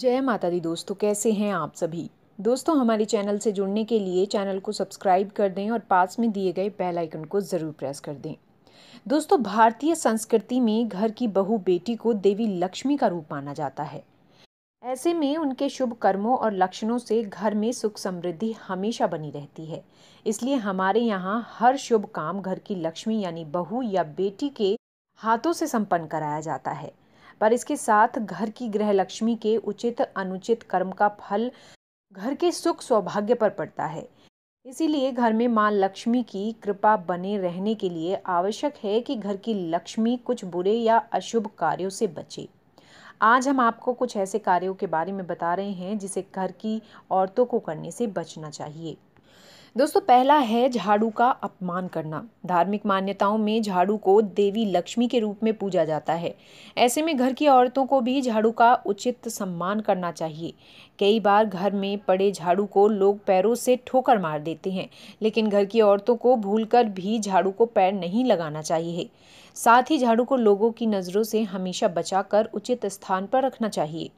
जय माता दी दोस्तों कैसे हैं आप सभी दोस्तों हमारे चैनल से जुड़ने के लिए चैनल को सब्सक्राइब कर दें और पास में दिए गए बेल आइकन को ज़रूर प्रेस कर दें दोस्तों भारतीय संस्कृति में घर की बहू बेटी को देवी लक्ष्मी का रूप माना जाता है ऐसे में उनके शुभ कर्मों और लक्षणों से घर में सुख समृद्धि हमेशा बनी रहती है इसलिए हमारे यहाँ हर शुभ काम घर की लक्ष्मी यानी बहू या बेटी के हाथों से संपन्न कराया जाता है पर इसके साथ घर की ग्रह लक्ष्मी के उचित अनुचित कर्म का फल घर के सुख सौभाग्य पर पड़ता है इसीलिए घर में माँ लक्ष्मी की कृपा बने रहने के लिए आवश्यक है कि घर की लक्ष्मी कुछ बुरे या अशुभ कार्यों से बचे आज हम आपको कुछ ऐसे कार्यों के बारे में बता रहे हैं जिसे घर की औरतों को करने से बचना चाहिए दोस्तों पहला है झाड़ू का अपमान करना धार्मिक मान्यताओं में झाड़ू को देवी लक्ष्मी के रूप में पूजा जाता है ऐसे में घर की औरतों को भी झाड़ू का उचित सम्मान करना चाहिए कई बार घर में पड़े झाड़ू को लोग पैरों से ठोकर मार देते हैं लेकिन घर की औरतों को भूलकर भी झाड़ू को पैर नहीं लगाना चाहिए साथ ही झाड़ू को लोगों की नज़रों से हमेशा बचाकर उचित स्थान पर रखना चाहिए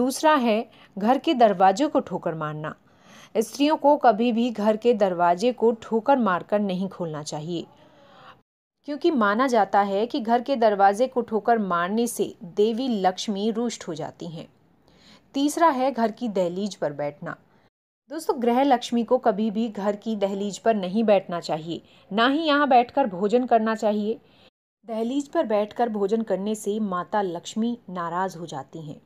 दूसरा है घर के दरवाजे को ठोकर मारना स्त्रियों को कभी भी घर के दरवाजे को ठोकर मारकर नहीं खोलना चाहिए क्योंकि माना जाता है कि घर के दरवाजे को ठोकर मारने से देवी लक्ष्मी रुष्ट हो जाती हैं तीसरा है घर की दहलीज पर बैठना दोस्तों ग्रह लक्ष्मी को कभी भी घर की दहलीज पर नहीं बैठना चाहिए ना ही यहाँ बैठकर भोजन करना चाहिए दहलीज पर बैठकर भोजन करने से माता लक्ष्मी नाराज़ हो जाती हैं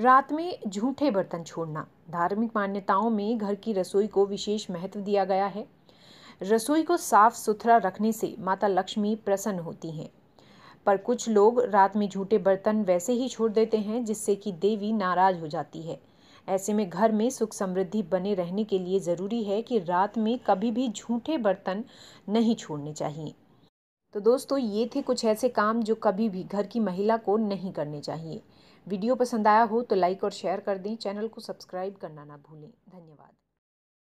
रात में झूठे बर्तन छोड़ना धार्मिक मान्यताओं में घर की रसोई को विशेष महत्व दिया गया है रसोई को साफ सुथरा रखने से माता लक्ष्मी प्रसन्न होती हैं पर कुछ लोग रात में झूठे बर्तन वैसे ही छोड़ देते हैं जिससे कि देवी नाराज हो जाती है ऐसे में घर में सुख समृद्धि बने रहने के लिए ज़रूरी है कि रात में कभी भी झूठे बर्तन नहीं छोड़ने चाहिए तो दोस्तों ये थे कुछ ऐसे काम जो कभी भी घर की महिला को नहीं करने चाहिए वीडियो पसंद आया हो तो लाइक और शेयर कर दें चैनल को सब्सक्राइब करना ना भूलें धन्यवाद